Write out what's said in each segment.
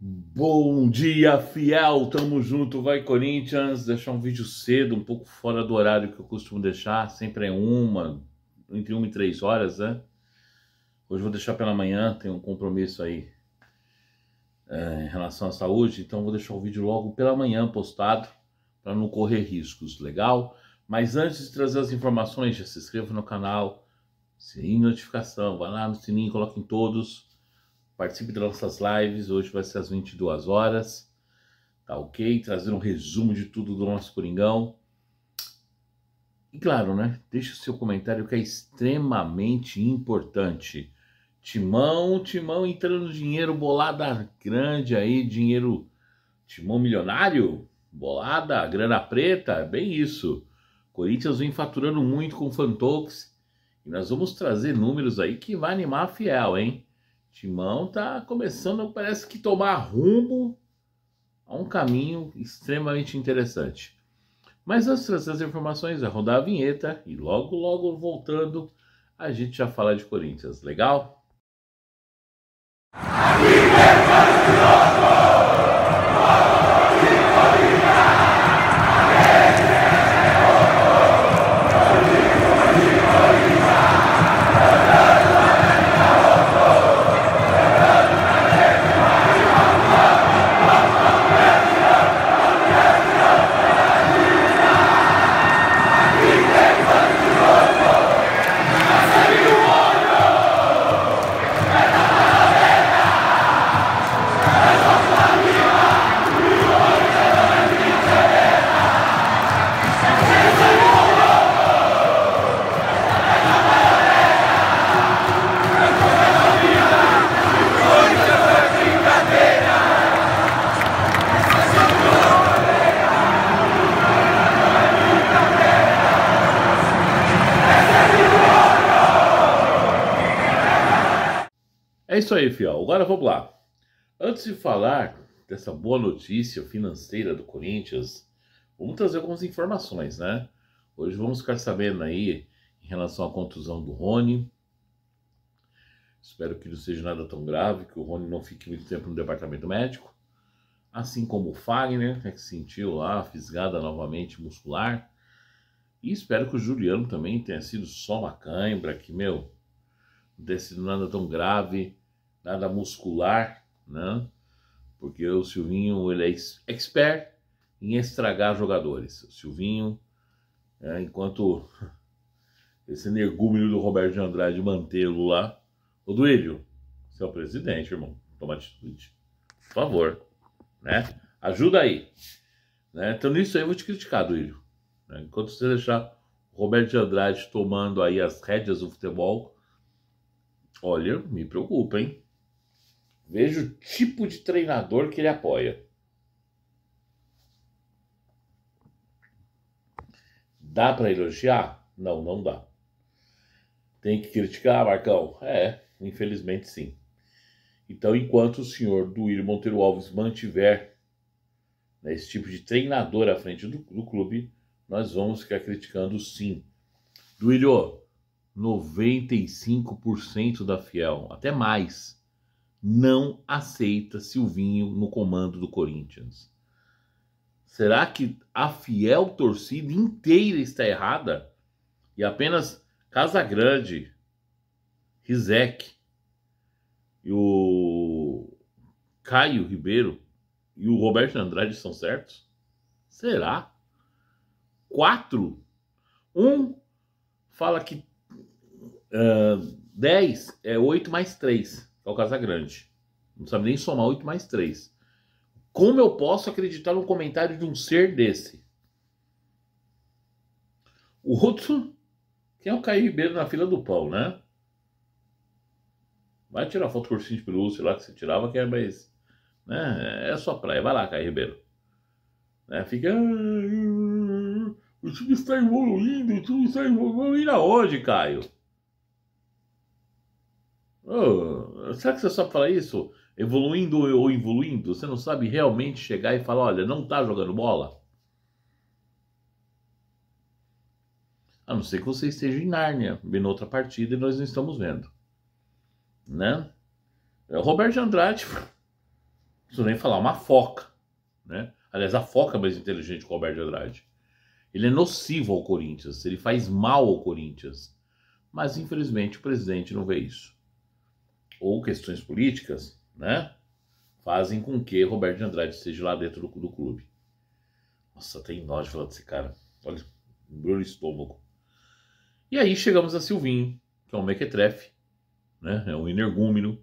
Bom dia, fiel! Tamo junto, vai Corinthians! Deixar um vídeo cedo, um pouco fora do horário que eu costumo deixar, sempre é uma, entre uma e três horas, né? Hoje vou deixar pela manhã, tenho um compromisso aí é, em relação à saúde, então vou deixar o vídeo logo pela manhã postado para não correr riscos, legal? Mas antes de trazer as informações, já se inscreva no canal, siga notificação, vá lá no sininho, coloque em todos Participe das nossas lives, hoje vai ser às 22 horas, tá ok? Trazer um resumo de tudo do nosso Coringão. E claro, né? Deixe o seu comentário que é extremamente importante. Timão, Timão entrando dinheiro, bolada grande aí, dinheiro, Timão milionário, bolada, grana preta, bem isso. Corinthians vem faturando muito com Fantox e nós vamos trazer números aí que vai animar a fiel, hein? Timão tá começando, parece que tomar rumo a um caminho extremamente interessante. Mas antes de trazer as informações, é rodar a vinheta e logo, logo voltando, a gente já fala de Corinthians. Legal? É isso aí, fiel. Agora vamos lá. Antes de falar dessa boa notícia financeira do Corinthians, vamos trazer algumas informações, né? Hoje vamos ficar sabendo aí em relação à contusão do Rony. Espero que não seja nada tão grave, que o Rony não fique muito tempo no departamento médico. Assim como o Fagner, né, que sentiu lá a fisgada novamente muscular. E espero que o Juliano também tenha sido só uma cãibra, que, meu, não tenha sido nada tão grave nada muscular, né? Porque o Silvinho ele é expert em estragar jogadores. O Silvinho, é, enquanto esse energúmeno do Roberto de Andrade mantê-lo lá, o Duílio, você é o presidente, irmão, toma atitude, por favor, né? Ajuda aí, né? Então nisso aí eu vou te criticar, Duílio. Né? Enquanto você deixar o Roberto de Andrade tomando aí as rédeas do futebol, olha, me preocupa, hein? Veja o tipo de treinador que ele apoia. Dá para elogiar? Não, não dá. Tem que criticar, Marcão? É, infelizmente sim. Então, enquanto o senhor Duírio Monteiro Alves mantiver né, esse tipo de treinador à frente do, do clube, nós vamos ficar criticando sim. Duírio, 95% da Fiel, até mais não aceita Silvinho no comando do Corinthians. Será que a fiel torcida inteira está errada? E apenas Casagrande, Rizek e o Caio Ribeiro e o Roberto Andrade são certos? Será? Quatro? Um fala que uh, dez é oito mais três é o Casagrande. Não sabe nem somar 8 mais 3. Como eu posso acreditar no comentário de um ser desse? O outro, quem é o Caio Ribeiro na fila do pão, né? Vai tirar foto com o ursinho de pelúcia lá que você tirava, que é mais. Né? É só praia. Vai lá, Caio Ribeiro. Né? Fica. Ah, time está evoluindo, time está evoluindo aonde, Caio? Oh, será que você sabe falar isso? Evoluindo ou evoluindo? Você não sabe realmente chegar e falar: olha, não está jogando bola? A não ser que você esteja em Nárnia, bem outra partida e nós não estamos vendo. Né? É, Roberto de Andrade, não preciso nem falar, uma foca. Né? Aliás, a foca é mais inteligente que o Roberto de Andrade. Ele é nocivo ao Corinthians, ele faz mal ao Corinthians. Mas, infelizmente, o presidente não vê isso ou questões políticas, né? Fazem com que Roberto de Andrade esteja lá dentro do, do clube. Nossa, tem nó de falar desse cara. Olha, embrulho estômago. E aí chegamos a Silvinho, que é um mequetrefe, né? É um energúmeno,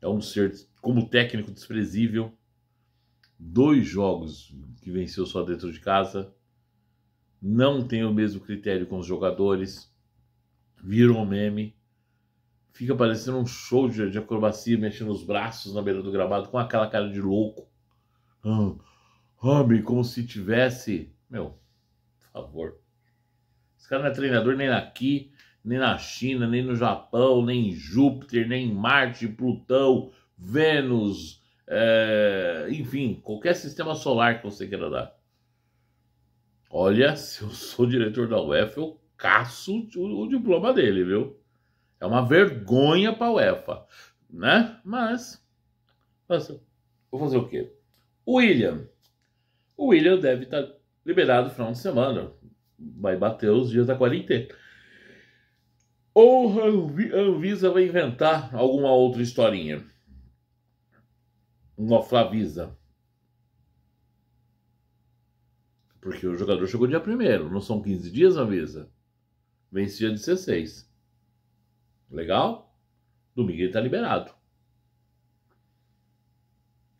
é um ser como técnico desprezível. Dois jogos que venceu só dentro de casa. Não tem o mesmo critério com os jogadores. virou um meme fica parecendo um show de, de, acrobacia, mexendo os braços na beira do gramado com aquela cara de louco. Ah, homem, como se tivesse. Meu, por favor. Esse cara não é treinador nem aqui, nem na China, nem no Japão, nem em Júpiter, nem em Marte, Plutão, Vênus, é... enfim, qualquer sistema solar que você queira dar. Olha, se eu sou diretor da UEFA, eu caço o diploma dele, viu? É uma vergonha para a UEFA, né? Mas, vou fazer o quê? O William. O William deve estar tá liberado no final de semana. Vai bater os dias da quarentena. Ou a Anvisa vai inventar alguma outra historinha. Uma Flavisa. Porque o jogador chegou dia primeiro. Não são 15 dias, Anvisa? Vencia de 16. Legal? Domingo ele tá liberado.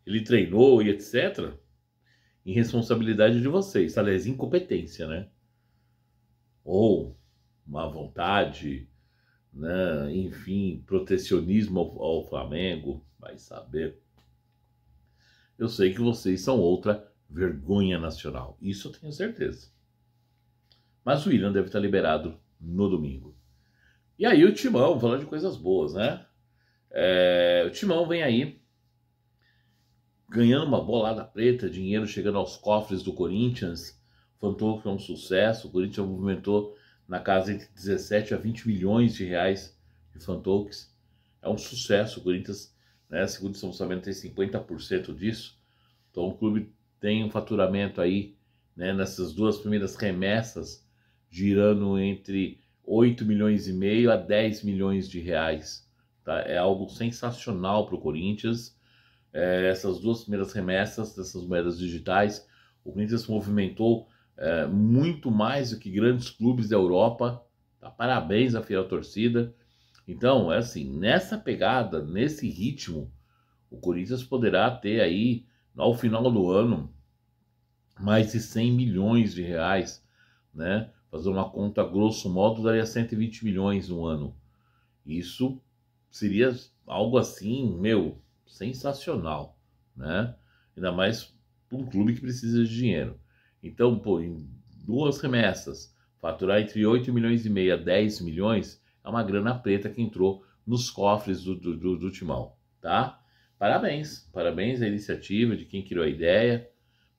Ele treinou e etc. Em responsabilidade de vocês, aliás, incompetência, né? Ou má vontade, né? enfim, protecionismo ao, ao Flamengo, vai saber. Eu sei que vocês são outra vergonha nacional, isso eu tenho certeza. Mas o William deve estar liberado no domingo. E aí o Timão, falando de coisas boas, né? É, o Timão vem aí ganhando uma bolada preta, dinheiro chegando aos cofres do Corinthians. Fantou que é um sucesso. O Corinthians movimentou na casa entre 17 a 20 milhões de reais de Fantokes. É um sucesso. O Corinthians, né, segundo São Samento tem 50% disso. Então o clube tem um faturamento aí né, nessas duas primeiras remessas girando entre 8 milhões e meio a 10 milhões de reais. Tá? É algo sensacional para o Corinthians. É, essas duas primeiras remessas dessas moedas digitais, o Corinthians movimentou é, muito mais do que grandes clubes da Europa. Tá? Parabéns à fiel torcida. Então, é assim, nessa pegada, nesse ritmo, o Corinthians poderá ter aí, ao final do ano, mais de 100 milhões de reais, né? fazer uma conta grosso modo, daria 120 milhões no ano. Isso seria algo assim, meu, sensacional, né? Ainda mais para um clube que precisa de dinheiro. Então, pô, em duas remessas, faturar entre 8 milhões e meia, 10 milhões, é uma grana preta que entrou nos cofres do, do, do, do Timão, tá? Parabéns, parabéns à iniciativa de quem criou a ideia,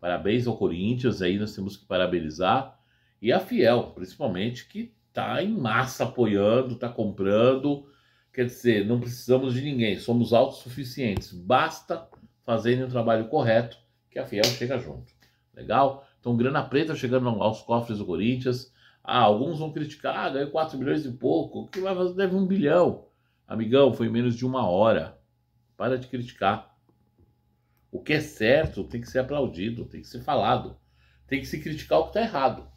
parabéns ao Corinthians, aí nós temos que parabenizar, e a Fiel, principalmente, que está em massa apoiando, está comprando. Quer dizer, não precisamos de ninguém, somos autossuficientes. Basta fazerem o trabalho correto que a Fiel chega junto. Legal? Então, grana preta chegando aos cofres do Corinthians. Ah, alguns vão criticar, ah, ganhou 4 milhões e pouco, o que vai fazer? Deve um bilhão. Amigão, foi menos de uma hora. Para de criticar. O que é certo tem que ser aplaudido, tem que ser falado. Tem que se criticar o que está errado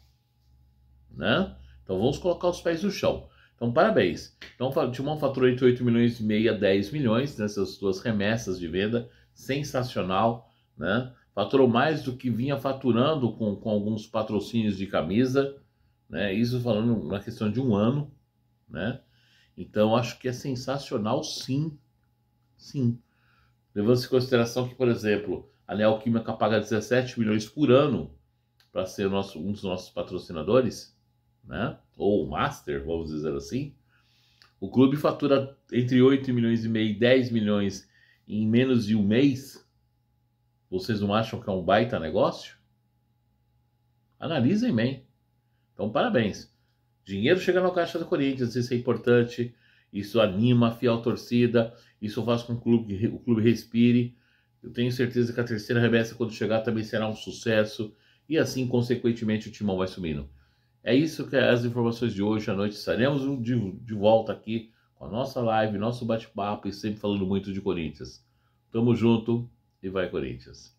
né? Então vamos colocar os pés no chão. Então, parabéns. Então, Timão faturou entre 8 milhões e a 10 milhões nessas duas remessas de venda. Sensacional, né? Faturou mais do que vinha faturando com, com alguns patrocínios de camisa, né? Isso falando na questão de um ano, né? Então, acho que é sensacional, sim. Sim. Levando-se em consideração que, por exemplo, a Neoquímica paga 17 milhões por ano para ser nosso, um dos nossos patrocinadores, né? ou master, vamos dizer assim, o clube fatura entre 8 milhões e meio e 10 milhões em menos de um mês. Vocês não acham que é um baita negócio? Analisem bem. Então, parabéns. Dinheiro chega na caixa do Corinthians, isso é importante. Isso anima a fiel torcida, isso faz com que o clube, o clube respire. Eu tenho certeza que a terceira remessa, quando chegar, também será um sucesso. E assim, consequentemente, o Timão vai subindo. É isso que é as informações de hoje à noite. Estaremos de, de volta aqui com a nossa live, nosso bate-papo e sempre falando muito de Corinthians. Tamo junto e vai Corinthians!